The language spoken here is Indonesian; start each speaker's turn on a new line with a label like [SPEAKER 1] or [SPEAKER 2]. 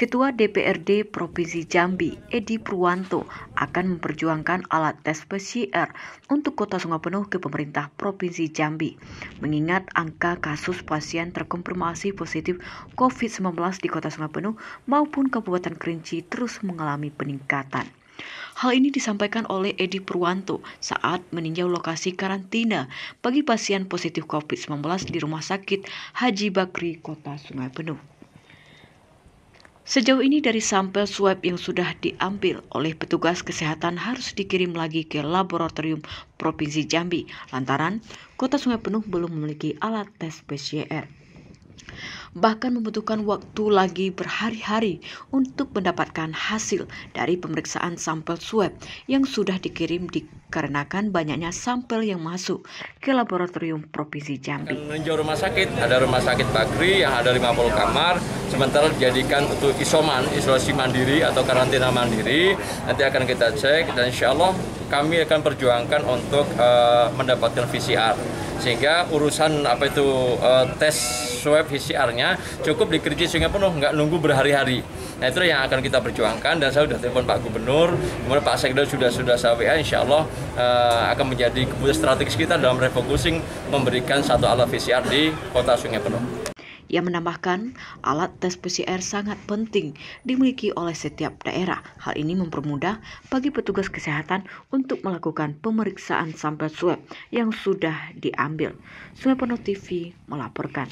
[SPEAKER 1] Ketua DPRD Provinsi Jambi, Edi Purwanto, akan memperjuangkan alat tes PCR untuk Kota Sungai Penuh ke pemerintah Provinsi Jambi, mengingat angka kasus pasien terkonfirmasi positif COVID-19 di Kota Sungai Penuh maupun Kabupaten Kerinci terus mengalami peningkatan. Hal ini disampaikan oleh Edi Purwanto saat meninjau lokasi karantina bagi pasien positif COVID-19 di Rumah Sakit Haji Bakri, Kota Sungai Penuh. Sejauh ini dari sampel swab yang sudah diambil oleh petugas kesehatan harus dikirim lagi ke laboratorium Provinsi Jambi lantaran kota Sungai Penuh belum memiliki alat tes PCR. Bahkan membutuhkan waktu lagi berhari-hari untuk mendapatkan hasil dari pemeriksaan sampel swab yang sudah dikirim dikarenakan banyaknya sampel yang masuk ke laboratorium Provinsi Jambi.
[SPEAKER 2] Meninjau rumah sakit, ada rumah sakit Bakri yang ada 50 kamar, sementara dijadikan untuk isoman, isolasi mandiri atau karantina mandiri. Nanti akan kita cek dan insya Allah kami akan perjuangkan untuk uh, mendapatkan VCR sehingga urusan apa itu uh, tes swab PCR-nya cukup dikerjain sehingga penuh nggak nunggu berhari-hari. Nah itu yang akan kita perjuangkan dan saya sudah telepon Pak Gubernur, kemudian Pak Sekda sudah sudah saya WA, Insya Allah uh, akan menjadi keputusan strategis kita dalam refocusing memberikan satu alat PCR di Kota Sungai Penuh.
[SPEAKER 1] Ia menambahkan, alat tes PCR sangat penting dimiliki oleh setiap daerah. Hal ini mempermudah bagi petugas kesehatan untuk melakukan pemeriksaan sampel swab yang sudah diambil. Sumepono TV melaporkan.